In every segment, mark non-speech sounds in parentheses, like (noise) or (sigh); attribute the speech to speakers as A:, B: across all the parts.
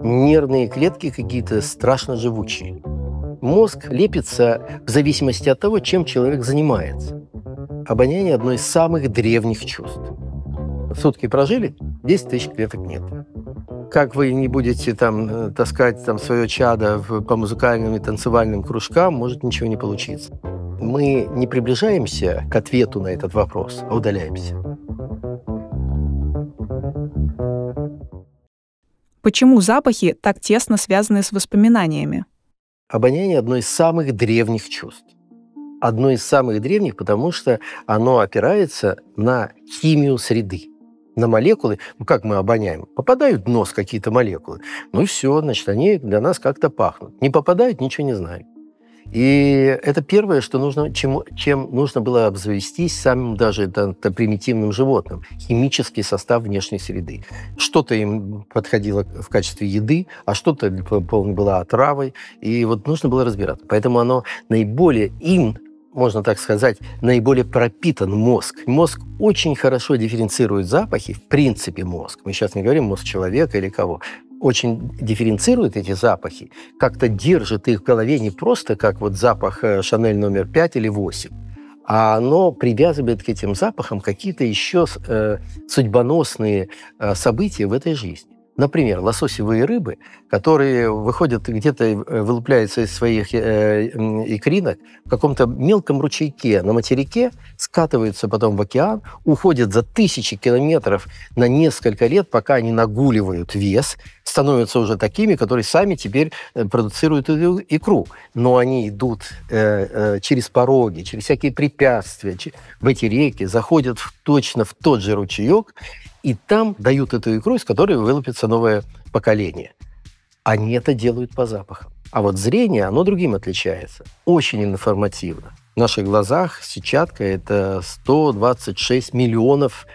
A: нервные клетки какие-то страшно живучие. Мозг лепится в зависимости от того, чем человек занимается. Обоняние – одно из самых древних чувств. Сутки прожили, 10 тысяч клеток нет. Как вы не будете там э, таскать там, свое чадо в, по музыкальным и танцевальным кружкам, может ничего не получиться. Мы не приближаемся к ответу на этот вопрос, а удаляемся.
B: Почему запахи так тесно связаны с воспоминаниями?
A: Обоняние – одно из самых древних чувств. Одно из самых древних, потому что оно опирается на химию среды на молекулы, ну как мы обоняем, попадают в нос какие-то молекулы, ну все, значит, они для нас как-то пахнут. Не попадают, ничего не знаем. И это первое, что нужно, чем, чем нужно было обзавестись самим даже это, это примитивным животным. Химический состав внешней среды. Что-то им подходило в качестве еды, а что-то было отравой. И вот нужно было разбираться. Поэтому оно наиболее им можно так сказать, наиболее пропитан мозг. Мозг очень хорошо дифференцирует запахи, в принципе мозг. Мы сейчас не говорим мозг человека или кого очень дифференцирует эти запахи, как-то держит их в голове не просто как вот запах э, Шанель номер 5 или 8, а оно привязывает к этим запахам какие-то еще э, судьбоносные э, события в этой жизни. Например, лососевые рыбы, которые выходят где-то, э, вылупляются из своих э, икринок в каком-то мелком ручейке а на материке, скатываются потом в океан, уходят за тысячи километров на несколько лет, пока они нагуливают вес, становятся уже такими, которые сами теперь э, продуцируют икру. Но они идут через пороги, через всякие препятствия в эти реки, заходят точно в тот же ручеек, и там дают эту икру, из которой вылупится новое поколение. Они это делают по запахам. А вот зрение, оно другим отличается. Очень информативно. В наших глазах сетчатка – это 126 миллионов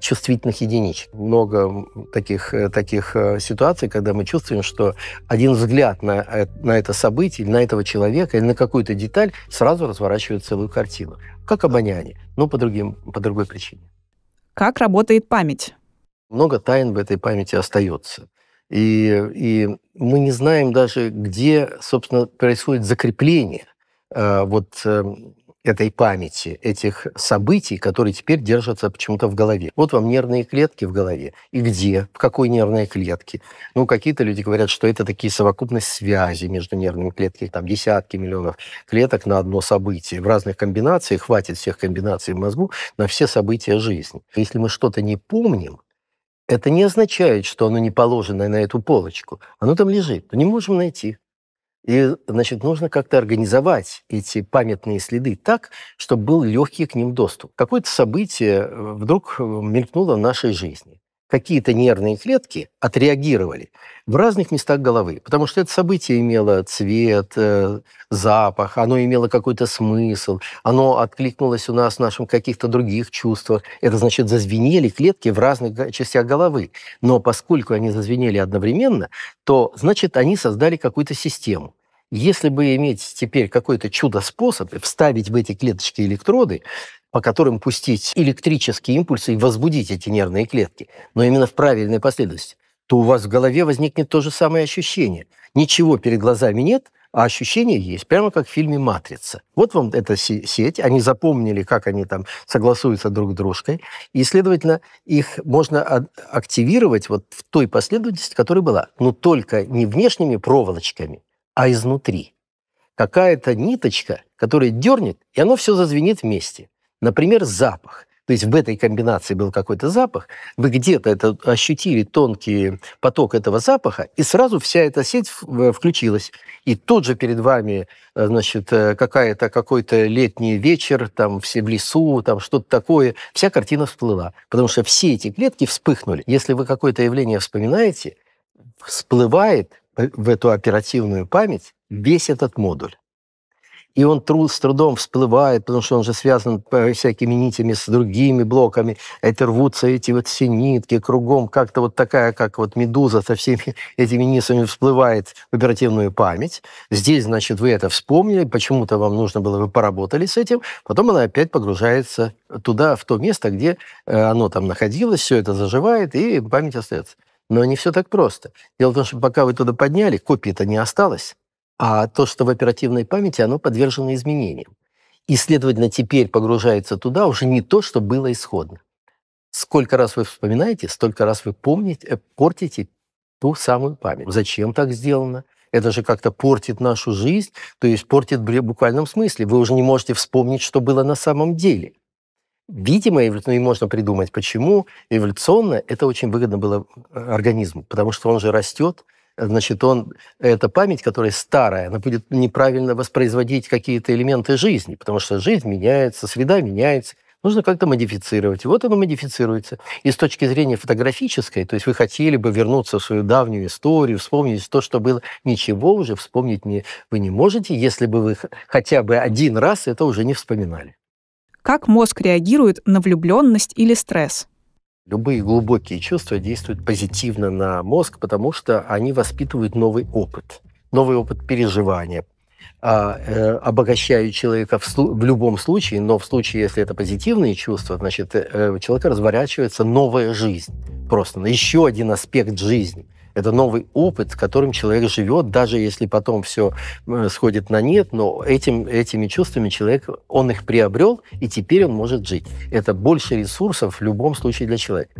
A: чувствительных единичек. Много таких, э, таких э, ситуаций, когда мы чувствуем, что один взгляд на, э, на это событие, на этого человека или на какую-то деталь сразу разворачивает целую картину. Как обоняние, но по, другим, по другой причине. Как работает память? Много тайн в этой памяти остается. И, и мы не знаем даже, где, собственно, происходит закрепление э, вот эм, этой памяти, этих событий, которые теперь держатся почему-то в голове. Вот вам нервные клетки в голове. И где? В какой нервной клетке? Ну, какие-то люди говорят, что это такие совокупность связей между нервными клетками, там десятки миллионов клеток на одно событие. В разных комбинациях, хватит всех комбинаций в мозгу на все события жизни. Если мы что-то не помним, это не означает, что оно не положено на эту полочку. Оно там лежит. Но не можем найти. И, значит, нужно как-то организовать эти памятные следы так, чтобы был легкий к ним доступ. Какое-то событие э, вдруг э, мелькнуло в нашей жизни какие-то нервные клетки отреагировали в разных местах головы, потому что это событие имело цвет, э, запах, оно имело какой-то смысл, оно откликнулось у нас в наших каких-то других чувствах. Это значит, зазвенели клетки в разных частях головы. Но поскольку они зазвенели одновременно, то значит, они создали какую-то систему. Если бы иметь теперь какой-то чудо-способ вставить в эти клеточки электроды, по которым пустить электрические импульсы и возбудить эти нервные клетки, но именно в правильной последовательности, то у вас в голове возникнет то же самое ощущение. Ничего перед глазами нет, а ощущение есть, прямо как в фильме «Матрица». Вот вам эта сеть, они запомнили, как они там согласуются друг с дружкой, и, следовательно, их можно а, активировать вот в той последовательности, которая была, но только не внешними проволочками, а изнутри. Какая-то ниточка, которая дернет, и оно все зазвенит вместе. Например, запах. То есть в этой комбинации был какой-то запах, вы где-то это ощутили тонкий поток этого запаха, и сразу вся эта сеть включилась. И тут же перед вами, э, значит, э, какая-то, какой-то летний вечер, там все в лесу, там что-то такое. Вся картина всплыла, потому что все эти клетки вспыхнули. Если вы какое-то явление вспоминаете, всплывает в эту оперативную память весь этот модуль и он труд, с трудом всплывает, потому что он же связан всякими нитями с другими блоками. Это рвутся эти вот все нитки кругом, как-то вот такая, как вот медуза со всеми (laughs) этими нитями всплывает в оперативную память. Здесь, значит, вы это вспомнили, почему-то вам нужно было, вы поработали с этим, потом она опять погружается туда, в то место, где э, оно там находилось, все это заживает, и память остается. Но не все так просто. Дело в том, что пока вы туда подняли, копии-то не осталось. А то, что в оперативной памяти, оно подвержено изменениям. И, следовательно, теперь погружается туда уже не то, что было исходно. Сколько раз вы вспоминаете, столько раз вы помните, э, портите ту самую память. Зачем так сделано? Это же как-то портит нашу жизнь, то есть портит в буквальном смысле. Вы уже не можете вспомнить, что было на самом деле. Видимо, ну и можно придумать, почему эволюционно это очень выгодно было э, организму, потому что он же растет, значит, он, эта память, которая старая, она будет неправильно воспроизводить какие-то элементы жизни, потому что жизнь меняется, среда меняется, нужно как-то модифицировать. И вот оно модифицируется. И с точки зрения фотографической, то есть вы хотели бы вернуться в свою давнюю историю, вспомнить то, что было. Ничего уже вспомнить не, вы не можете, если бы вы хотя бы один раз это уже не вспоминали. Как мозг реагирует на влюбленность или стресс? Любые глубокие чувства действуют позитивно на мозг, потому что они воспитывают новый опыт, новый опыт переживания, а, э, обогащают человека в, в любом случае, но в случае, если это позитивные чувства, значит, э, э, у человека разворачивается новая жизнь просто, ну, еще один аспект жизни – это новый опыт, с которым человек живет, даже если потом все э, сходит на нет, но этим, этими чувствами человек, он их приобрел, и теперь он может жить. Это больше ресурсов в любом случае для человека.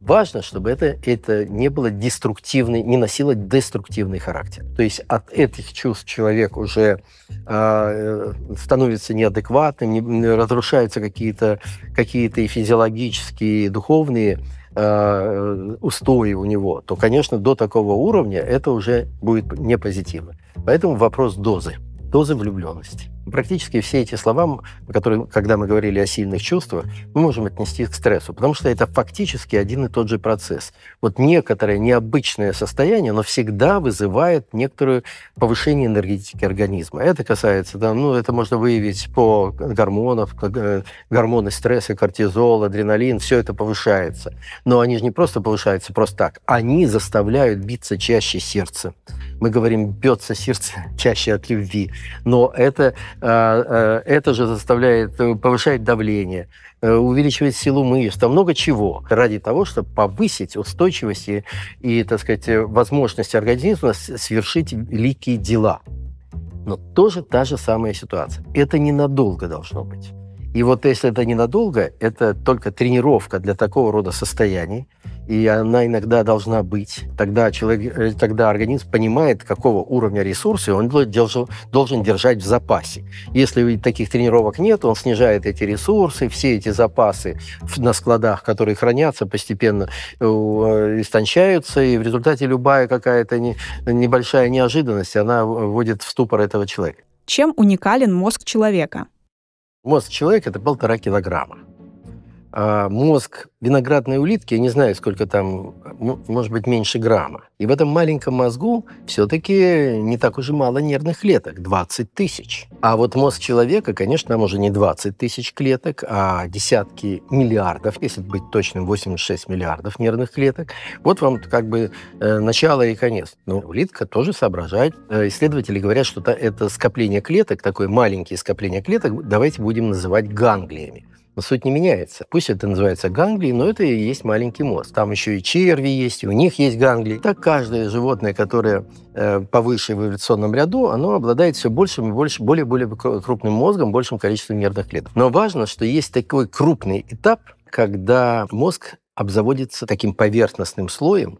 A: Важно, чтобы это, это не было деструктивный, не носило деструктивный характер. То есть от этих чувств человек уже а, э, становится неадекватным, не, разрушаются какие-то какие, -то, и физиологические, и духовные э, устои у него, то, конечно, до такого уровня это уже будет не позитивно. Поэтому вопрос дозы, дозы влюбленности. Практически все эти слова, которые, когда мы говорили о сильных чувствах, мы можем отнести к стрессу, потому что это фактически один и тот же процесс. Вот некоторое необычное состояние, но всегда вызывает некоторое повышение энергетики организма. Это касается, да, ну, это можно выявить по гормонов, э, гормоны стресса, кортизол, адреналин, все это повышается. Но они же не просто повышаются просто так, они заставляют биться чаще сердце. Мы говорим, бьется сердце (laughs) чаще от любви, но это Э, э, это же заставляет, э, повышать давление, увеличивает силу мышц, там много чего ради того, чтобы повысить устойчивость и, и так сказать, возможность организма совершить великие дела. Но тоже та же самая ситуация. Это ненадолго должно быть. И вот если это ненадолго, это только тренировка для такого рода состояний, и она иногда должна быть. Тогда, человек, э, тогда организм понимает, какого уровня ресурсы он должен, должен держать в запасе. Если таких тренировок нет, он снижает эти ресурсы, все эти запасы на складах, которые хранятся, постепенно э, э, истончаются, и в результате любая какая-то не, небольшая неожиданность, она вводит в ступор этого человека. Чем уникален мозг человека? Мозг человека – это полтора килограмма а мозг виноградной улитки, я не знаю, сколько там, может быть, меньше грамма. И в этом маленьком мозгу все-таки не так уже мало нервных клеток, 20 тысяч. А вот мозг человека, конечно, там уже не 20 тысяч клеток, а десятки миллиардов, если быть точным, 86 миллиардов нервных клеток. Вот вам как бы э, начало и конец. Но улитка тоже соображает. Э, исследователи говорят, что это скопление клеток, такое маленькое скопление клеток, давайте будем называть ганглиями но суть не меняется. Пусть это называется ганглией, но это и есть маленький мозг. Там еще и черви есть, и у них есть ганглии. Так каждое животное, которое э, повыше в эволюционном ряду, оно обладает все большим и больше, более более крупным мозгом, большим количеством нервных клеток. Но важно, что есть такой крупный этап, когда мозг обзаводится таким поверхностным слоем,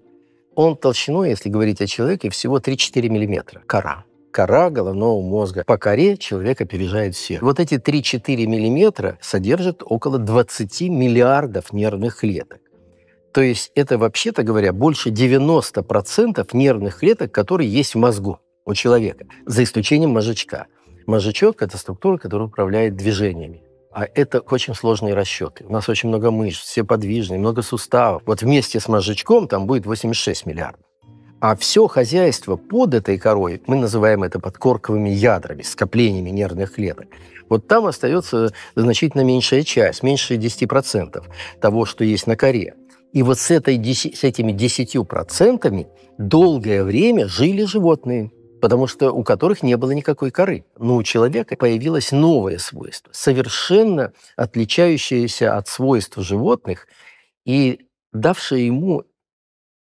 A: он толщиной, если говорить о человеке, всего 3-4 миллиметра кора кора головного мозга. По коре человек опережает всех. Вот эти 3-4 миллиметра содержат около 20 миллиардов нервных клеток. То есть это, вообще-то говоря, больше 90% нервных клеток, которые есть в мозгу у человека, за исключением мозжечка. Мозжечок – это структура, которая управляет движениями. А это очень сложные расчеты. У нас очень много мышц, все подвижные, много суставов. Вот вместе с мозжечком там будет 86 миллиардов. А все хозяйство под этой корой, мы называем это подкорковыми ядрами, скоплениями нервных клеток, вот там остается значительно меньшая часть, меньше 10% того, что есть на коре. И вот с, этой, с этими 10% долгое время жили животные, потому что у которых не было никакой коры. Но у человека появилось новое свойство, совершенно отличающееся от свойств животных и давшее ему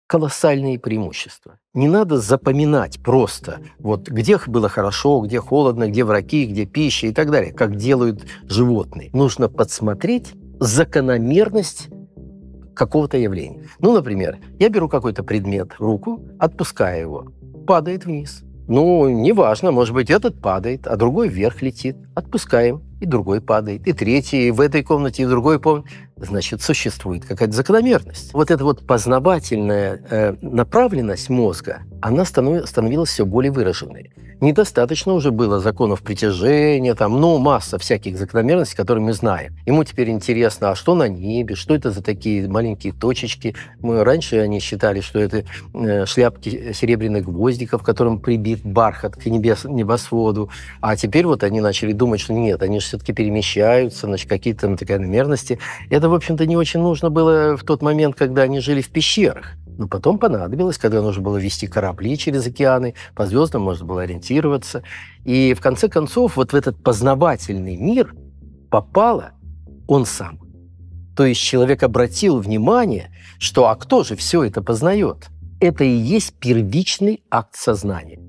A: колоссальные преимущества. Не надо запоминать просто, вот где было хорошо, где холодно, где враги, где пища и так далее, как делают животные. Нужно подсмотреть закономерность какого-то явления. Ну, например, я беру какой-то предмет руку, отпускаю его, падает вниз. Ну, неважно, может быть, этот падает, а другой вверх летит. Отпускаем, и другой падает, и третий в этой комнате, и в другой комнате значит, существует какая-то закономерность. Вот эта вот познавательная э, направленность мозга – она становилась все более выраженной. Недостаточно уже было законов притяжения, там, ну, масса всяких закономерностей, которые мы знаем. Ему теперь интересно, а что на небе, что это за такие маленькие точечки. Мы раньше они считали, что это э, шляпки э, серебряных гвоздиков, которым прибит бархат к небес, небосводу. А теперь вот они начали думать, что нет, они же все-таки перемещаются, значит, какие-то там такие намерности. Это, в общем-то, не очень нужно было в тот момент, когда они жили в пещерах. Но потом понадобилось, когда нужно было вести корабли через океаны, по звездам можно было ориентироваться. И в конце концов вот в этот познавательный мир попало он сам. То есть человек обратил внимание, что а кто же все это познает? Это и есть первичный акт сознания.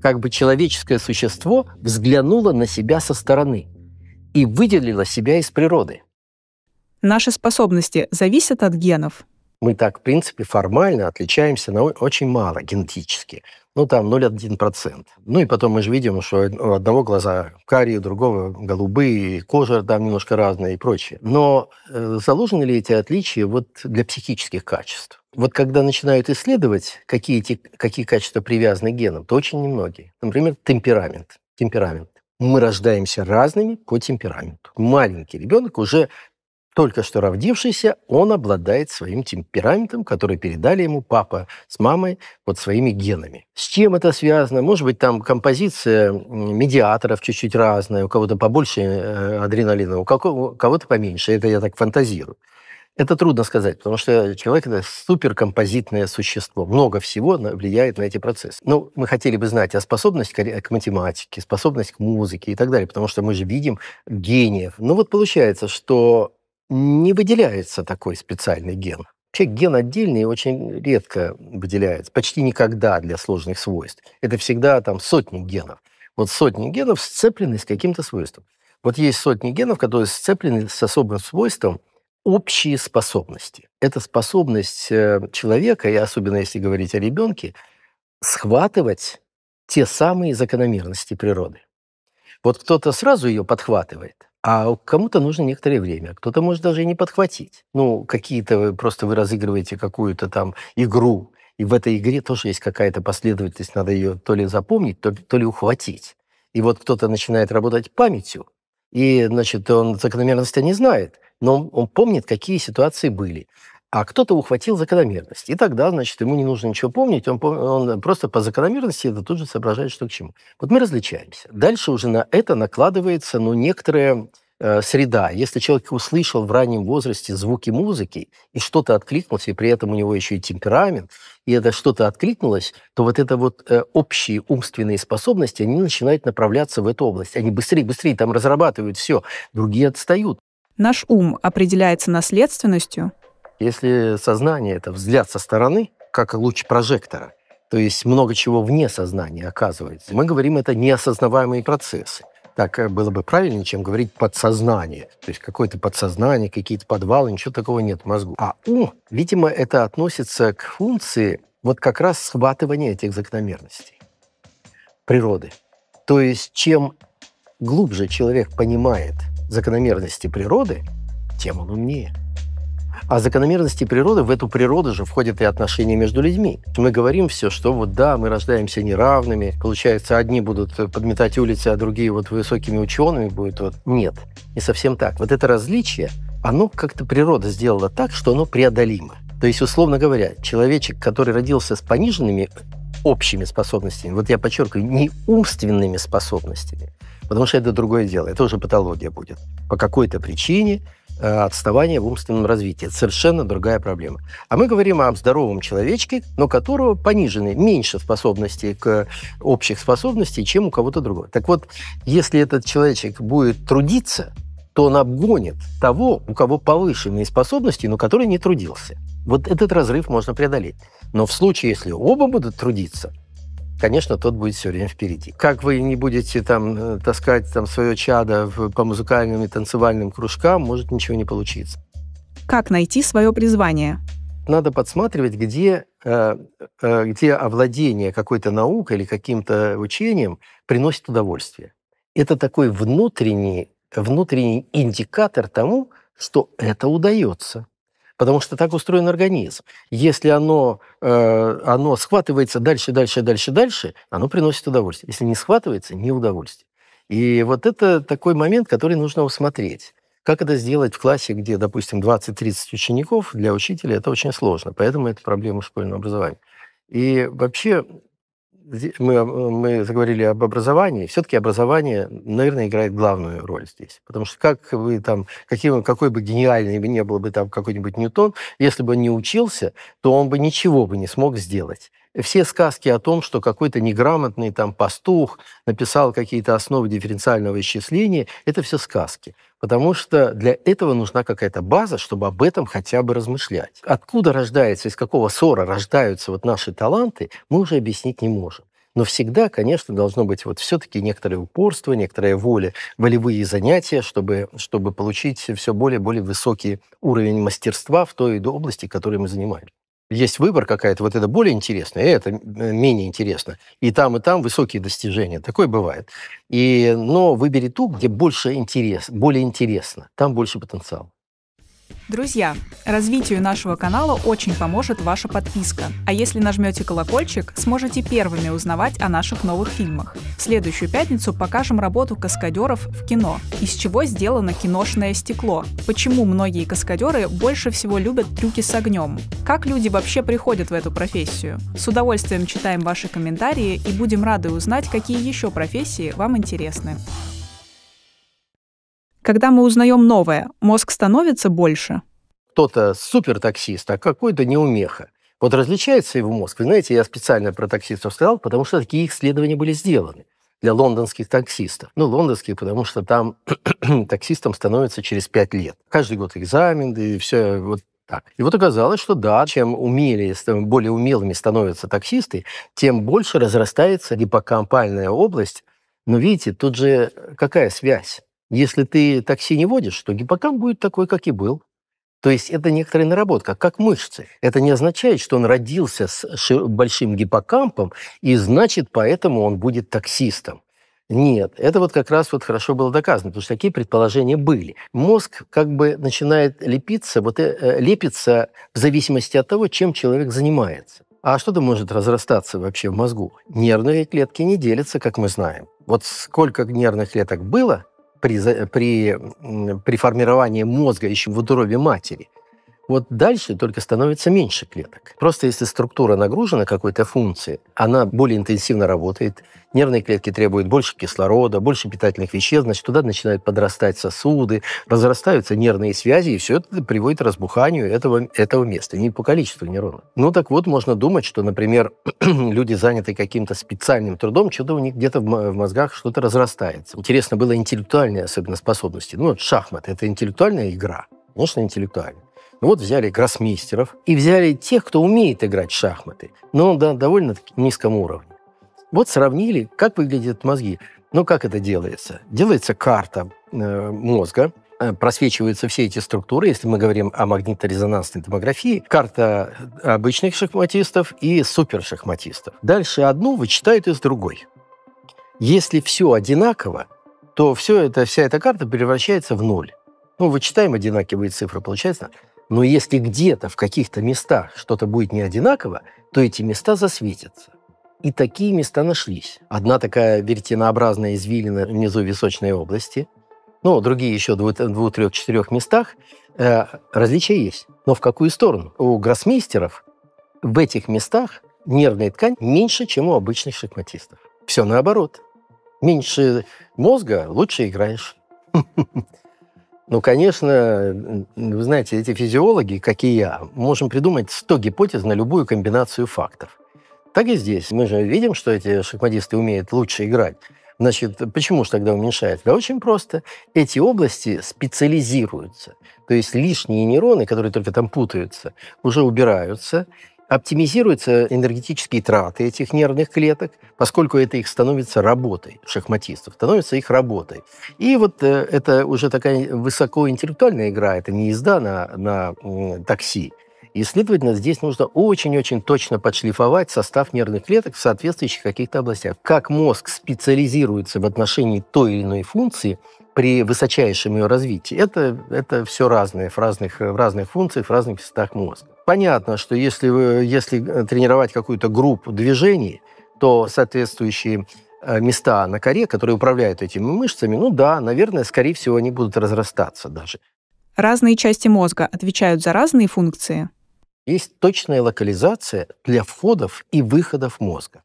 A: Как бы человеческое существо взглянуло на себя со стороны и выделило себя из природы. Наши способности зависят от генов – мы так, в принципе, формально отличаемся на очень мало генетически. Ну, там 0,1%. Ну, и потом мы же видим, что у одного глаза карие, у другого голубые, кожа там немножко разная и прочее. Но э, заложены ли эти отличия вот для психических качеств? Вот когда начинают исследовать, какие, эти, какие качества привязаны к генам, то очень немногие. Например, темперамент. Темперамент мы рождаемся разными по темпераменту. Маленький ребенок уже только что родившийся, он обладает своим темпераментом, который передали ему папа с мамой вот своими генами. С чем это связано? Может быть, там композиция медиаторов чуть-чуть разная, у кого-то побольше э, адреналина, у кого-то поменьше. Это я так фантазирую. Это трудно сказать, потому что человек – это суперкомпозитное существо. Много всего влияет на эти процессы. Но ну, мы хотели бы знать о способности к математике, способность к музыке и так далее, потому что мы же видим гениев. Ну вот получается, что не выделяется такой специальный ген. Вообще ген отдельный очень редко выделяется, почти никогда для сложных свойств. Это всегда там сотни генов. Вот сотни генов сцеплены с каким-то свойством. Вот есть сотни генов, которые сцеплены с особым свойством общие способности. Это способность э, человека, и особенно если говорить о ребенке, схватывать те самые закономерности природы. Вот кто-то сразу ее подхватывает, а кому-то нужно некоторое время, кто-то может даже и не подхватить. Ну, какие-то просто вы разыгрываете какую-то там игру, и в этой игре тоже есть какая-то последовательность, надо ее то ли запомнить, то, то ли ухватить. И вот кто-то начинает работать памятью, и, значит, он закономерности не знает, но он, он помнит, какие ситуации были а кто-то ухватил закономерность. И тогда, значит, ему не нужно ничего помнить, он, он просто по закономерности это тут же соображает, что к чему. Вот мы различаемся. Дальше уже на это накладывается, ну, некоторая э, среда. Если человек услышал в раннем возрасте звуки музыки и что-то откликнулось, и при этом у него еще и темперамент, и это что-то откликнулось, то вот это вот э, общие умственные способности, они начинают направляться в эту область. Они быстрее, быстрее там разрабатывают все, другие отстают.
B: Наш ум определяется наследственностью –
A: если сознание – это взгляд со стороны, как луч прожектора, то есть много чего вне сознания оказывается. Мы говорим, это неосознаваемые процессы. Так э, было бы правильнее, чем говорить подсознание. То есть какое-то подсознание, какие-то подвалы, ничего такого нет в мозгу. А ум, ну, видимо, это относится к функции вот как раз схватывания этих закономерностей природы. То есть чем глубже человек понимает закономерности природы, тем он умнее. А закономерности природы, в эту природу же входят и отношения между людьми. Мы говорим все, что вот да, мы рождаемся неравными, получается, одни будут подметать улицы, а другие вот высокими учеными будут. Вот. Нет, не совсем так. Вот это различие, оно как-то природа сделала так, что оно преодолимо. То есть, условно говоря, человечек, который родился с пониженными общими способностями, вот я подчеркиваю, не умственными способностями, потому что это другое дело, это уже патология будет. По какой-то причине Э, отставание в умственном развитии. Это совершенно другая проблема. А мы говорим о здоровом человечке, но которого понижены меньше способности к общих способностей, чем у кого-то другого. Так вот, если этот человечек будет трудиться, то он обгонит того, у кого повышенные способности, но который не трудился. Вот этот разрыв можно преодолеть. Но в случае, если оба будут трудиться, конечно, тот будет все время впереди. Как вы не будете там э, таскать там свое чадо в, по музыкальным и танцевальным кружкам, может ничего не получиться.
B: Как найти свое призвание?
A: Надо подсматривать, где, э, э, где овладение какой-то наукой или каким-то учением приносит удовольствие. Это такой внутренний, внутренний индикатор тому, что это удается. Потому что так устроен организм. Если оно, э, оно схватывается дальше, дальше, дальше, дальше, оно приносит удовольствие. Если не схватывается, не удовольствие. И вот это такой момент, который нужно усмотреть. Как это сделать в классе, где, допустим, 20-30 учеников, для учителя это очень сложно. Поэтому это проблема школьного образования. И вообще мы, мы заговорили об образовании. Все-таки образование, наверное, играет главную роль здесь. Потому что как вы там, каким, какой бы гениальный не был бы там какой-нибудь Ньютон, если бы он не учился, то он бы ничего бы не смог сделать все сказки о том, что какой-то неграмотный там пастух написал какие-то основы дифференциального исчисления, это все сказки. Потому что для этого нужна какая-то база, чтобы об этом хотя бы размышлять. Откуда рождается, из какого ссора рождаются вот наши таланты, мы уже объяснить не можем. Но всегда, конечно, должно быть вот все-таки некоторое упорство, некоторая воля, волевые занятия, чтобы, чтобы получить все более более высокий уровень мастерства в той области, которой мы занимаемся есть выбор какая-то, вот это более интересно, и это э, менее интересно. И там, и там высокие достижения. Такое бывает. И, но выбери ту, где больше интерес, более интересно. Там больше потенциал.
B: Друзья, развитию нашего канала очень поможет ваша подписка. А если нажмете колокольчик, сможете первыми узнавать о наших новых фильмах. В следующую пятницу покажем работу каскадеров в кино. Из чего сделано киношное стекло? Почему многие каскадеры больше всего любят трюки с огнем? Как люди вообще приходят в эту профессию? С удовольствием читаем ваши комментарии и будем рады узнать, какие еще профессии вам интересны. Когда мы узнаем новое, мозг становится больше?
A: Кто-то супертаксист, а какой-то неумеха. Вот различается его мозг. Вы знаете, я специально про таксистов сказал, потому что такие исследования были сделаны для лондонских таксистов. Ну, лондонские, потому что там (clears throat) таксистом становится через пять лет. Каждый год экзамен, да и все вот так. И вот оказалось, что да, чем умелее, более умелыми становятся таксисты, тем больше разрастается гиппокампальная область. Но видите, тут же какая связь? Если ты такси не водишь, то гиппокамп будет такой, как и был. То есть это некоторая наработка, как мышцы. Это не означает, что он родился с большим гиппокампом, и значит, поэтому он будет таксистом. Нет, это вот как раз вот хорошо было доказано, потому что такие предположения были. Мозг как бы начинает лепиться, вот э, э, лепится в зависимости от того, чем человек занимается. А что-то может разрастаться вообще в мозгу. Нервные клетки не делятся, как мы знаем. Вот сколько нервных клеток было, при, при, при формировании мозга еще в утробе матери. Вот дальше только становится меньше клеток. Просто если структура нагружена какой-то функцией, она более интенсивно работает, нервные клетки требуют больше кислорода, больше питательных веществ, значит, туда начинают подрастать сосуды, разрастаются нервные связи, и все это приводит к разбуханию этого, этого места, не по количеству нейронов. Ну так вот, можно думать, что, например, (clears throat) люди заняты каким-то специальным трудом, что-то у них где-то в мозгах что-то разрастается. Интересно было интеллектуальные особенно способности. Ну вот шахмат – это интеллектуальная игра, конечно, интеллектуальная. Ну вот взяли гроссмейстеров и взяли тех, кто умеет играть в шахматы, но на довольно низком уровне. Вот сравнили, как выглядят мозги. Но ну, как это делается? Делается карта э, мозга, э, просвечиваются все эти структуры, если мы говорим о магниторезонансной томографии, карта обычных шахматистов и супершахматистов. Дальше одну вычитают из другой. Если все одинаково, то все это, вся эта карта превращается в ноль. Ну, вычитаем одинаковые цифры, получается но если где-то в каких-то местах что-то будет не одинаково, то эти места засветятся. И такие места нашлись. Одна такая веретенообразная извилина внизу Височной области, ну, другие еще в двух, трех, четырех местах. Э, различия есть. Но в какую сторону? У гроссмейстеров в этих местах нервная ткань меньше, чем у обычных шахматистов. Все наоборот. Меньше мозга, лучше играешь. (laughs) Ну, конечно, вы знаете, эти физиологи, как и я, можем придумать 100 гипотез на любую комбинацию фактов. Так и здесь. Мы же видим, что эти шахматисты умеют лучше играть. Значит, почему же тогда уменьшает? Да очень просто. Эти области специализируются. То есть лишние нейроны, которые только там путаются, уже убираются, Оптимизируются энергетические траты этих нервных клеток, поскольку это их становится работой шахматистов, становится их работой. И вот э, это уже такая высокоинтеллектуальная игра, это не езда на, на э, такси. И, следовательно, здесь нужно очень-очень точно подшлифовать состав нервных клеток в соответствующих каких-то областях. Как мозг специализируется в отношении той или иной функции – при высочайшем ее развитии. Это, это все разное, в разных, в разных функциях, в разных местах мозга. Понятно, что если, вы, если э, тренировать какую-то группу движений, то соответствующие э, места на коре, которые управляют этими мышцами, ну да, наверное, скорее всего, они будут разрастаться даже.
B: Разные части мозга отвечают за разные функции.
A: Есть точная локализация для входов и выходов мозга.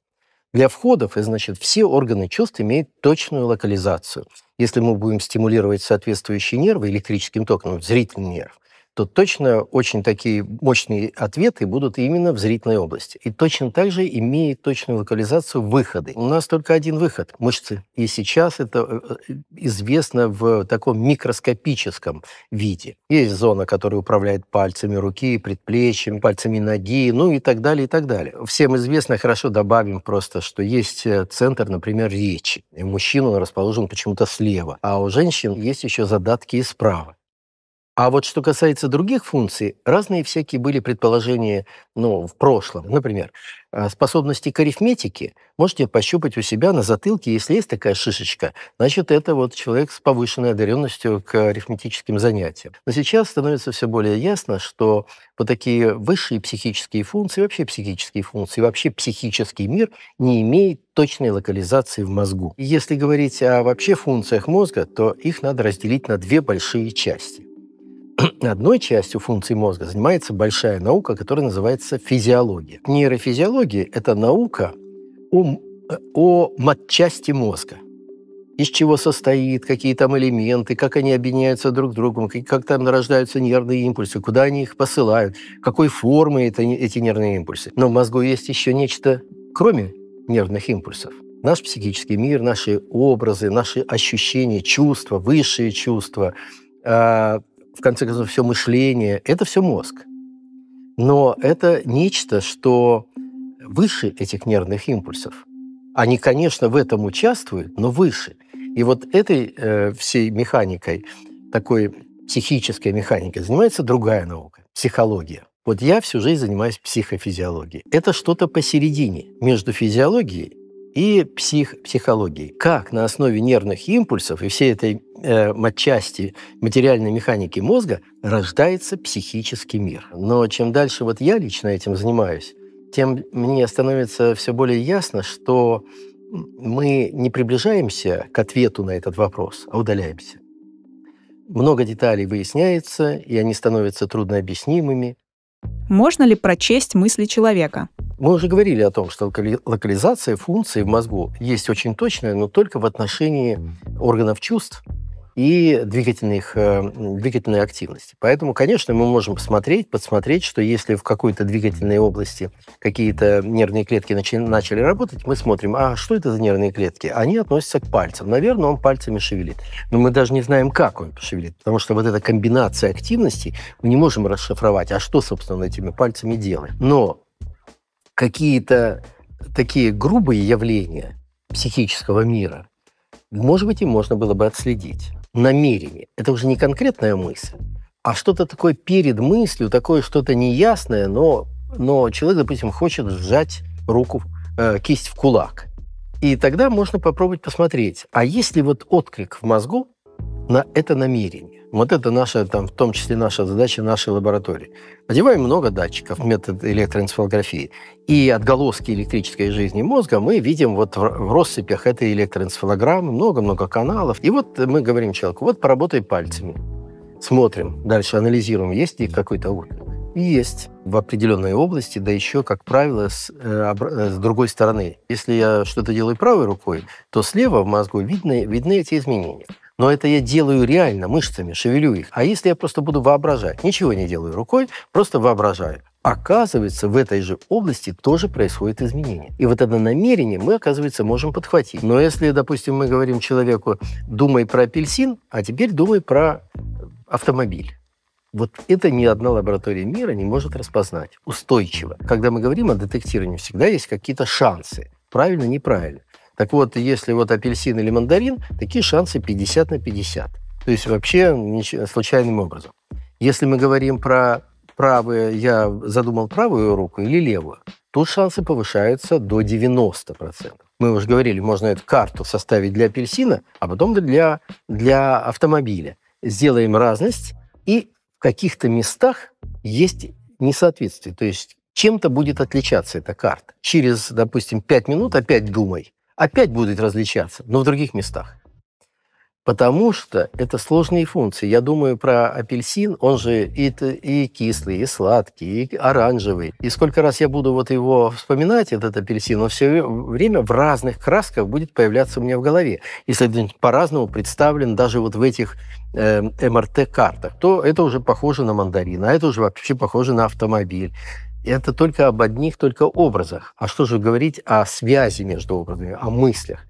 A: Для входов, и значит, все органы чувств имеют точную локализацию – если мы будем стимулировать соответствующие нервы электрическим током, зрительный нерв, то точно очень такие мощные ответы будут именно в зрительной области. И точно так же имеет точную локализацию выходы. У нас только один выход – мышцы. И сейчас это э, э, известно в таком микроскопическом виде. Есть зона, которая управляет пальцами руки, предплечьем, пальцами ноги, ну и так далее, и так далее. Всем известно, хорошо добавим просто, что есть э, центр, например, речи. И мужчина расположен почему-то слева, а у женщин есть еще задатки и справа. А вот что касается других функций, разные всякие были предположения ну, в прошлом. Например, а, способности к арифметике можете пощупать у себя на затылке. Если есть такая шишечка, значит, это вот человек с повышенной одаренностью к арифметическим занятиям. Но сейчас становится все более ясно, что вот такие высшие психические функции, вообще психические функции, вообще психический мир не имеет точной локализации в мозгу. если говорить о вообще функциях мозга, то их надо разделить на две большие части. (clears throat) одной частью функций мозга занимается большая наука, которая называется физиология. Нейрофизиология – это наука о, э, о матчасти мозга из чего состоит, какие там элементы, как они объединяются друг с другом, как там рождаются нервные импульсы, куда они их посылают, какой формы это, эти нервные импульсы. Но в мозгу есть еще нечто, кроме нервных импульсов. Наш психический мир, наши образы, наши ощущения, чувства, высшие чувства, а, в конце концов, все мышление, это все мозг. Но это нечто, что выше этих нервных импульсов. Они, конечно, в этом участвуют, но выше. И вот этой э, всей механикой, такой психической механикой, занимается другая наука – психология. Вот я всю жизнь занимаюсь психофизиологией. Это что-то посередине между физиологией и псих, психологии Как на основе нервных импульсов и всей этой э, отчасти материальной механики мозга рождается психический мир. Но чем дальше вот я лично этим занимаюсь, тем мне становится все более ясно, что мы не приближаемся к ответу на этот вопрос, а удаляемся. Много деталей выясняется, и они становятся труднообъяснимыми. Можно ли прочесть мысли человека? Мы уже говорили о том, что локализация функций в мозгу есть очень точная, но только в отношении органов чувств и двигательных, э, двигательной активности. Поэтому, конечно, мы можем посмотреть, подсмотреть, что если в какой-то двигательной области какие-то нервные клетки начали, работать, мы смотрим, а что это за нервные клетки? Они относятся к пальцам. Наверное, он пальцами шевелит. Но мы даже не знаем, как он шевелит, потому что вот эта комбинация активностей мы не можем расшифровать, а что, собственно, он этими пальцами делает. Но какие-то такие грубые явления психического мира, может быть, и можно было бы отследить. Намерение. Это уже не конкретная мысль, а что-то такое перед мыслью, такое что-то неясное, но, но человек, допустим, хочет сжать руку, э, кисть в кулак. И тогда можно попробовать посмотреть, а есть ли вот отклик в мозгу на это намерение? Вот это наша, там, в том числе наша задача нашей лаборатории. Одеваем много датчиков, метод электроэнцефалографии. И отголоски электрической жизни мозга мы видим вот в, в россыпях этой электроэнцефалограммы, много-много каналов. И вот мы говорим человеку, вот поработай пальцами. Смотрим, дальше анализируем, есть ли какой-то уровень. И есть в определенной области, да еще, как правило, с, э, э, с другой стороны. Если я что-то делаю правой рукой, то слева в мозгу видны, видны эти изменения. Но это я делаю реально мышцами, шевелю их. А если я просто буду воображать, ничего не делаю рукой, просто воображаю. Оказывается, в этой же области тоже происходит изменение. И вот это намерение мы, оказывается, можем подхватить. Но если, допустим, мы говорим человеку, думай про апельсин, а теперь думай про автомобиль. Вот это ни одна лаборатория мира не может распознать устойчиво. Когда мы говорим о детектировании, всегда есть какие-то шансы. Правильно, неправильно. Так вот, если вот апельсин или мандарин, такие шансы 50 на 50. То есть вообще случайным образом. Если мы говорим про правую, я задумал правую руку или левую, тут шансы повышаются до 90%. Мы уже говорили, можно эту карту составить для апельсина, а потом для, для автомобиля. Сделаем разность, и в каких-то местах есть несоответствие. То есть чем-то будет отличаться эта карта. Через, допустим, 5 минут опять думай, опять будет различаться, но в других местах. Потому что это сложные функции. Я думаю про апельсин, он же и, и кислый, и сладкий, и оранжевый. И сколько раз я буду вот его вспоминать, этот апельсин, он все время в разных красках будет появляться у меня в голове. Если по-разному представлен даже вот в этих эм, эм э, МРТ-картах, то это уже похоже на мандарин, а это уже вообще похоже на автомобиль это только об одних только образах. А что же говорить о связи между образами, о мыслях?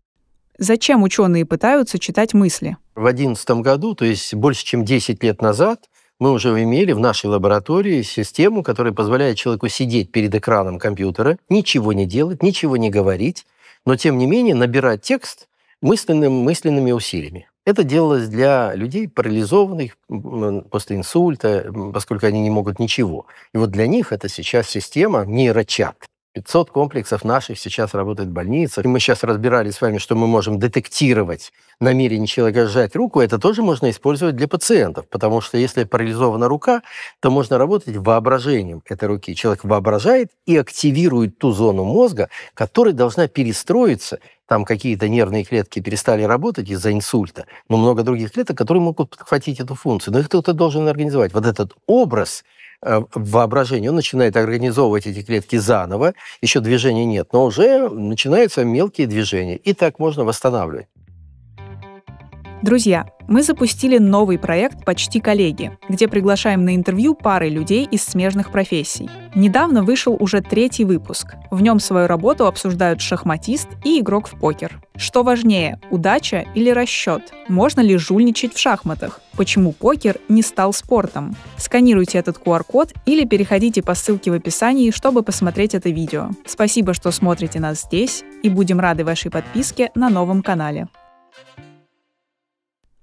B: Зачем ученые пытаются читать мысли?
A: В 2011 году, то есть больше чем 10 лет назад, мы уже имели в нашей лаборатории систему, которая позволяет человеку сидеть перед экраном компьютера, ничего не делать, ничего не говорить, но тем не менее набирать текст мысленным, мысленными усилиями. Это делалось для людей, парализованных после инсульта, поскольку они не могут ничего. И вот для них это сейчас система нейрочат. 500 комплексов наших сейчас работает в больницах. И мы сейчас разбирали с вами, что мы можем детектировать намерение человека сжать руку. Это тоже можно использовать для пациентов, потому что если парализована рука, то можно работать воображением этой руки. Человек воображает и активирует ту зону мозга, которая должна перестроиться там какие-то нервные клетки перестали работать из-за инсульта, но много других клеток, которые могут подхватить эту функцию. Но их кто-то должен организовать. Вот этот образ э, воображение, он начинает организовывать эти клетки заново, еще движения нет, но уже начинаются мелкие движения, и так можно восстанавливать.
B: Друзья, мы запустили новый проект «Почти коллеги», где приглашаем на интервью пары людей из смежных профессий. Недавно вышел уже третий выпуск. В нем свою работу обсуждают шахматист и игрок в покер. Что важнее, удача или расчет? Можно ли жульничать в шахматах? Почему покер не стал спортом? Сканируйте этот QR-код или переходите по ссылке в описании, чтобы посмотреть это видео. Спасибо, что смотрите нас здесь, и будем рады вашей подписке на новом канале.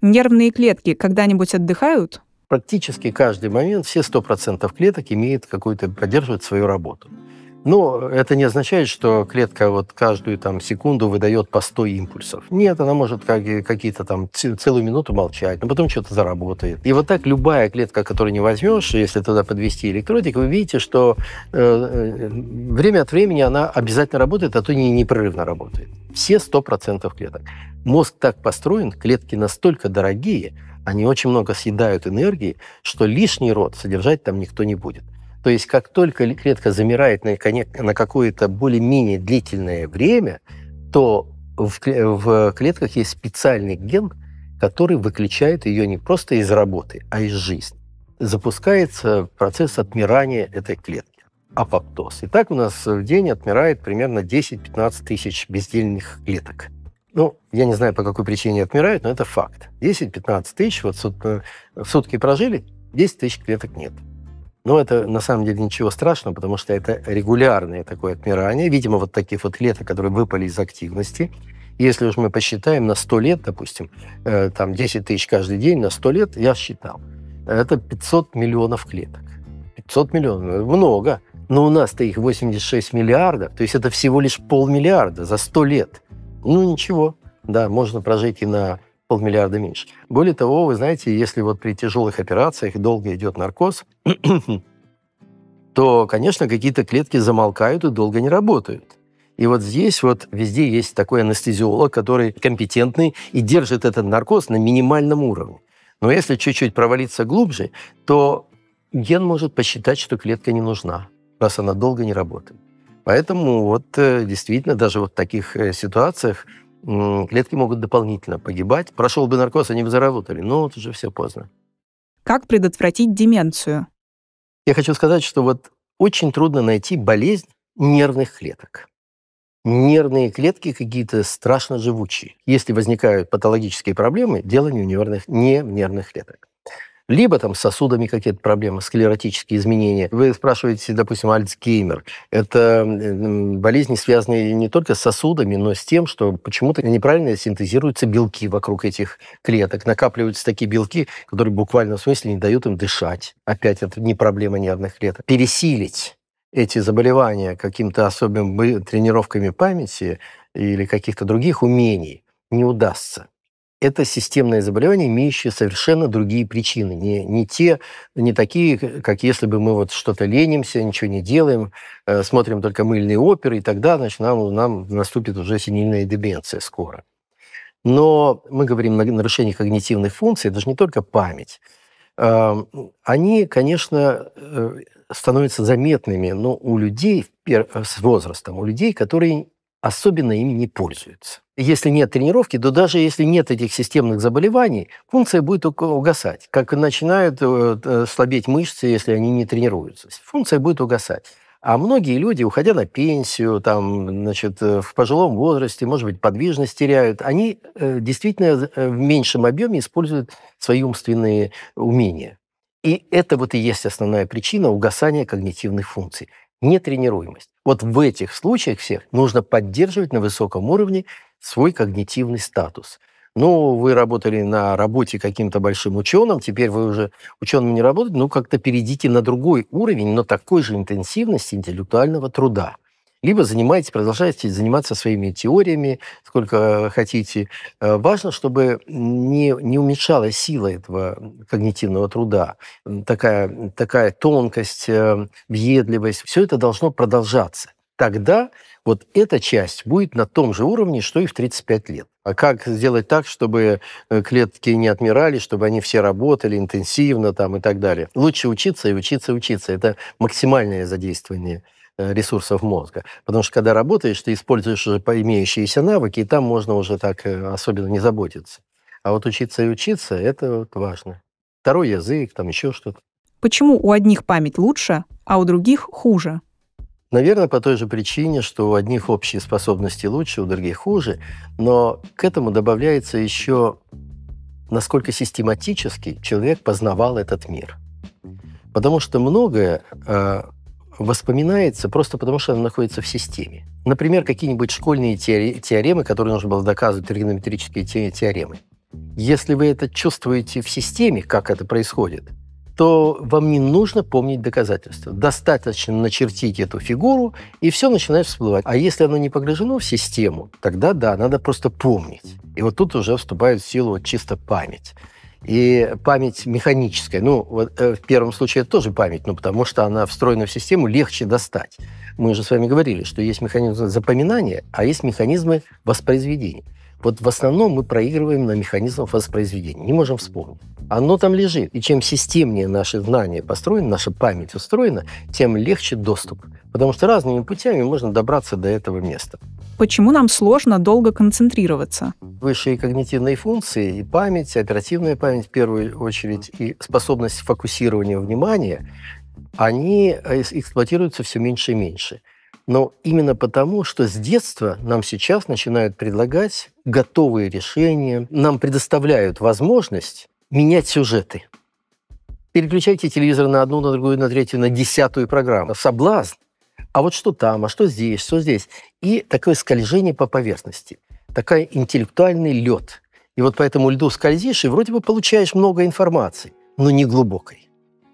A: Нервные клетки когда-нибудь отдыхают? Практически каждый момент все 100% клеток имеют какую-то, поддерживает свою работу. Но ну, это не означает, что клетка вот каждую там секунду выдает по 100 импульсов. Нет, она может как, какие-то там целую минуту молчать, но потом что-то заработает. И вот так любая клетка, которую не возьмешь, если туда подвести электродик, вы видите, что э, э время от времени она обязательно работает, а то не непрерывно работает. Все 100% клеток. Мозг так построен, клетки настолько дорогие, они очень много съедают энергии, что лишний род содержать там никто не будет. То есть как только клетка замирает на, на какое-то более-менее длительное время, то в, в клетках есть специальный ген, который выключает ее не просто из работы, а из жизни. Запускается процесс отмирания этой клетки, апоптоз. И так у нас в день отмирает примерно 10-15 тысяч бездельных клеток. Ну, я не знаю, по какой причине отмирают, но это факт. 10-15 тысяч, вот э, сутки прожили, 10 тысяч клеток нет. Но ну, это на самом деле ничего страшного, потому что это регулярное такое отмирание, видимо, вот таких вот клеток, которые выпали из активности. Если уж мы посчитаем на 100 лет, допустим, э, там 10 тысяч каждый день на 100 лет, я считал, это 500 миллионов клеток. 500 миллионов, ну, много. Но у нас-то их 86 миллиардов, то есть это всего лишь полмиллиарда за 100 лет. Ну ничего, да, можно прожить и на полмиллиарда меньше. Более того, вы знаете, если вот при тяжелых операциях долго идет наркоз, (clears throat) то, конечно, какие-то клетки замолкают и долго не работают. И вот здесь вот везде есть такой анестезиолог, который компетентный и держит этот наркоз на минимальном уровне. Но если чуть-чуть провалиться глубже, то ген может посчитать, что клетка не нужна, раз она долго не работает. Поэтому вот э, действительно даже вот в таких э, ситуациях клетки могут дополнительно погибать. Прошел бы наркоз, они бы заработали, но вот уже все поздно. Как предотвратить деменцию? Я хочу сказать, что вот очень трудно найти болезнь нервных клеток. Нервные клетки какие-то страшно живучие. Если возникают патологические проблемы, дело не в нервных, не в нервных клеток. Либо там с сосудами какие-то проблемы, склеротические изменения. Вы спрашиваете, допустим, Альцгеймер. Это болезни, связанные не только с сосудами, но с тем, что почему-то неправильно синтезируются белки вокруг этих клеток. Накапливаются такие белки, которые буквально в смысле не дают им дышать. Опять это не проблема нервных клеток. Пересилить эти заболевания каким-то особым тренировками памяти или каких-то других умений не удастся это системное заболевание, имеющее совершенно другие причины. Не, не те, не такие, как если бы мы вот что-то ленимся, ничего не делаем, э, смотрим только мыльные оперы, и тогда значит, нам, нам наступит уже синильная деменция скоро. Но мы говорим о нарушении когнитивных функций, это же не только память. Э, они, конечно, э, становятся заметными, но у людей э, с возрастом, у людей, которые особенно ими не пользуются. Если нет тренировки, то даже если нет этих системных заболеваний, функция будет угасать. Как начинают э, э, слабеть мышцы, если они не тренируются. Функция будет угасать. А многие люди, уходя на пенсию, там, значит, э, в пожилом возрасте, может быть, подвижность теряют, они действительно в меньшем объеме используют свои умственные умения. И это вот и есть основная причина угасания когнитивных функций нетренируемость. Вот в этих случаях всех нужно поддерживать на высоком уровне свой когнитивный статус. Ну, вы работали на работе каким-то большим ученым, теперь вы уже ученым не работаете, ну, как-то перейдите на другой уровень, но такой же интенсивности интеллектуального труда либо занимайтесь, продолжайте заниматься своими теориями, сколько хотите. Э, важно, чтобы не, не уменьшала сила этого когнитивного труда. Такая, такая тонкость, э, въедливость, все это должно продолжаться. Тогда вот эта часть будет на том же уровне, что и в 35 лет. А как сделать так, чтобы э, клетки не отмирали, чтобы они все работали интенсивно там, и так далее? Лучше учиться и учиться, и учиться. Это максимальное задействование Э, ресурсов мозга. Потому что когда работаешь, ты используешь уже имеющиеся навыки, и там можно уже так э, особенно не заботиться. А вот учиться и учиться – это вот важно. Второй язык, там еще что-то. Почему у одних память лучше, а у других хуже? Наверное, по той же причине, что у одних общие способности лучше, у других хуже, но к этому добавляется еще, насколько систематически человек познавал этот мир. Потому что многое э, воспоминается просто потому, что она находится в системе. Например, какие-нибудь школьные теоремы, которые нужно было доказывать, тригонометрические теоремы. Если вы это чувствуете в системе, как это происходит, то вам не нужно помнить доказательства. Достаточно начертить эту фигуру, и все начинает всплывать. А если оно не погружено в систему, тогда да, надо просто помнить. И вот тут уже вступает в силу вот чисто память и память механическая. Ну, вот, э, в первом случае это тоже память, ну, потому что она встроена в систему, легче достать. Мы же с вами говорили, что есть механизмы запоминания, а есть механизмы воспроизведения. Вот в основном мы проигрываем на механизмах воспроизведения. Не можем вспомнить. Оно там лежит. И чем системнее наши знания построены, наша память устроена, тем легче доступ. Потому что разными путями можно добраться до этого места почему нам сложно долго концентрироваться. Высшие когнитивные функции и память, оперативная память в первую очередь, и способность фокусирования внимания, они э, эксплуатируются все меньше и меньше. Но именно потому, что с детства нам сейчас начинают предлагать готовые решения, нам предоставляют возможность менять сюжеты. Переключайте телевизор на одну, на другую, на третью, на десятую программу. Соблазн а вот что там, а что здесь, что здесь. И такое скольжение по поверхности, такой интеллектуальный лед. И вот по этому льду скользишь, и вроде бы получаешь много информации, но не глубокой.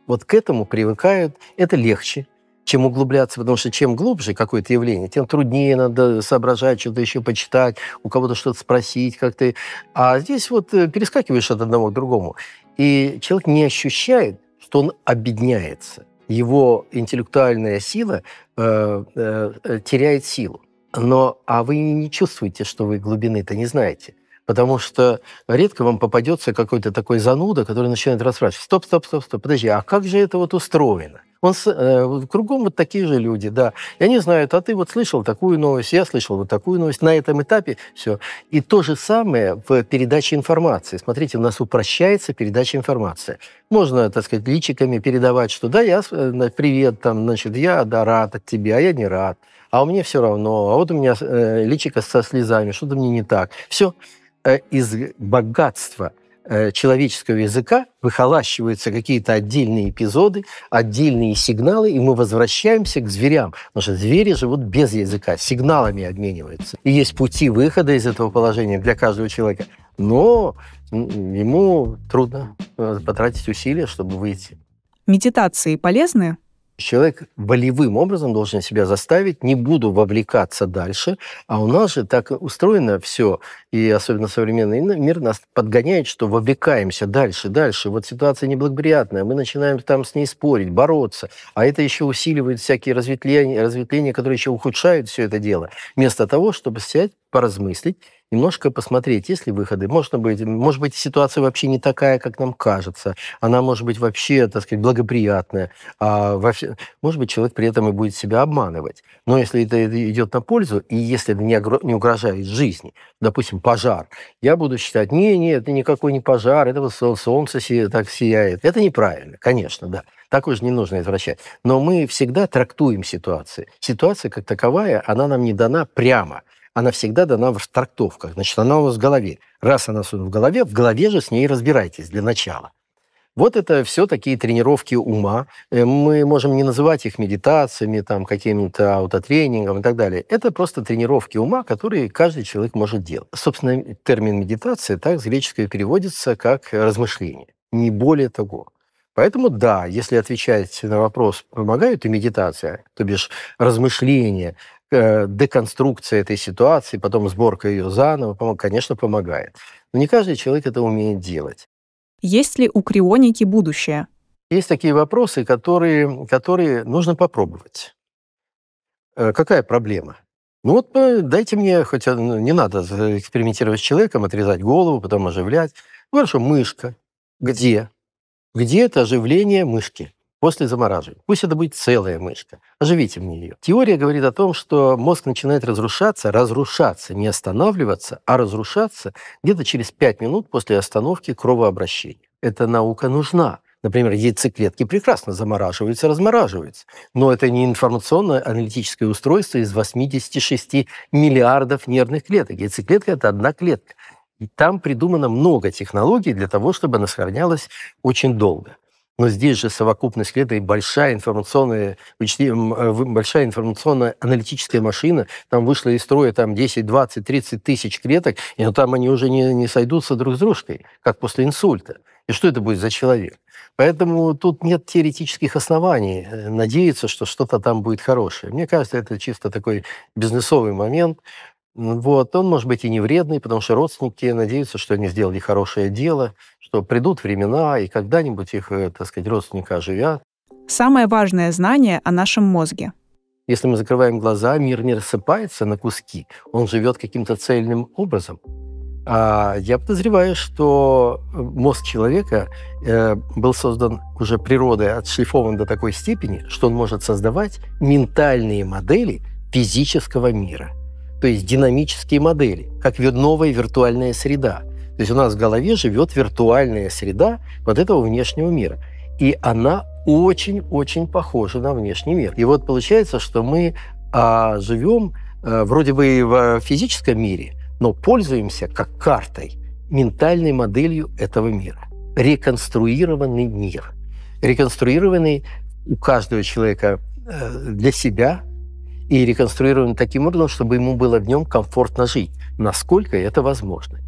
A: Вот к этому привыкают, это легче, чем углубляться, потому что чем глубже какое-то явление, тем труднее надо соображать, что-то еще почитать, у кого-то что-то спросить, как то А здесь вот э, перескакиваешь от одного к другому, и человек не ощущает, что он обедняется – его интеллектуальная сила э, э, э, теряет силу. Но, а вы не чувствуете, что вы глубины-то не знаете. Потому что редко вам попадется какой-то такой зануда, который начинает расспрашивать. Стоп, стоп, стоп, стоп, подожди, а как же это вот устроено? Он, э, кругом вот такие же люди, да. И они знают, а ты вот слышал такую новость, я слышал вот такую новость. На этом этапе все. И то же самое в передаче информации. Смотрите, у нас упрощается передача информации. Можно, так сказать, личиками передавать, что да, я, э, привет, там, значит, я, да, рад от тебя, а я не рад. А у меня все равно, а вот у меня э, личико со слезами, что-то мне не так. Все э, из богатства – Э, человеческого языка выхолащиваются какие-то отдельные эпизоды, отдельные сигналы, и мы возвращаемся к зверям, потому что звери живут без языка, сигналами обмениваются. И есть пути выхода из этого положения для каждого человека. Но ему трудно э, потратить усилия, чтобы выйти. Медитации полезны? человек волевым образом должен себя заставить, не буду вовлекаться дальше. А у нас же так устроено все, и особенно современный мир нас подгоняет, что вовлекаемся дальше, дальше. Вот ситуация неблагоприятная, мы начинаем там с ней спорить, бороться. А это еще усиливает всякие разветвления, разветвления которые еще ухудшают все это дело. Вместо того, чтобы сядь, поразмыслить, немножко посмотреть, есть ли выходы. Может быть, может быть, ситуация вообще не такая, как нам кажется. Она может быть вообще, так сказать, благоприятная. А вообще, может быть, человек при этом и будет себя обманывать. Но если это идет на пользу, и если это не, не угрожает жизни, допустим, пожар, я буду считать, не, не, это никакой не пожар, это вот солнце так сияет. Это неправильно, конечно, да. так же не нужно извращать. Но мы всегда трактуем ситуации. Ситуация как таковая, она нам не дана прямо она всегда дана в трактовках. Значит, она у вас в голове. Раз она в голове, в голове же с ней разбирайтесь для начала. Вот это все такие тренировки ума. Э, мы можем не называть их медитациями, там, каким-то аутотренингом и так далее. Это просто тренировки ума, которые каждый человек может делать. Собственно, термин медитация так с греческого переводится как размышление. Не более того. Поэтому да, если отвечать на вопрос, помогает и медитация, то бишь размышление, э, деконструкция этой ситуации, потом сборка ее заново, конечно, помогает. Но не каждый человек это умеет делать. Есть ли у крионики будущее? Есть такие вопросы, которые, которые нужно попробовать. Э, какая проблема? Ну вот э, дайте мне, хотя ну, не надо экспериментировать с человеком, отрезать голову, потом оживлять. Хорошо, мышка. Где? Где это оживление мышки? после замораживания. Пусть это будет целая мышка. Оживите мне ее. Теория говорит о том, что мозг начинает разрушаться, разрушаться, не останавливаться, а разрушаться где-то через 5 минут после остановки кровообращения. Эта наука нужна. Например, яйцеклетки прекрасно замораживаются, размораживаются. Но это не информационное аналитическое устройство из 86 миллиардов нервных клеток. Яйцеклетка – это одна клетка. И там придумано много технологий для того, чтобы она сохранялась очень долго. Но здесь же совокупность лет и большая информационная, почти э, большая информационная аналитическая машина. Там вышло из строя там 10, 20, 30 тысяч клеток, и ну, там они уже не, не сойдутся друг с дружкой, как после инсульта. И что это будет за человек? Поэтому тут нет теоретических оснований э, надеяться, что что-то там будет хорошее. Мне кажется, это чисто такой бизнесовый момент, вот, он может быть и не вредный, потому что родственники надеются, что они сделали хорошее дело, что придут времена, и когда-нибудь их, э, так сказать, родственника оживят. Самое важное знание о нашем мозге. Если мы закрываем глаза, мир не рассыпается на куски, он живет каким-то цельным образом. А я подозреваю, что э, мозг человека э, был создан уже природой, отшлифован до такой степени, что он может создавать ментальные модели физического мира – то есть динамические модели, как новая виртуальная среда. То есть у нас в голове живет виртуальная среда вот этого внешнего мира. И она очень-очень похожа на внешний мир. И вот получается, что мы а, живем а, вроде бы в э, физическом мире, но пользуемся как картой, ментальной моделью этого мира. Реконструированный мир. Реконструированный у каждого человека э, для себя, и реконструируем таким образом, чтобы ему было в нем комфортно жить, насколько это возможно.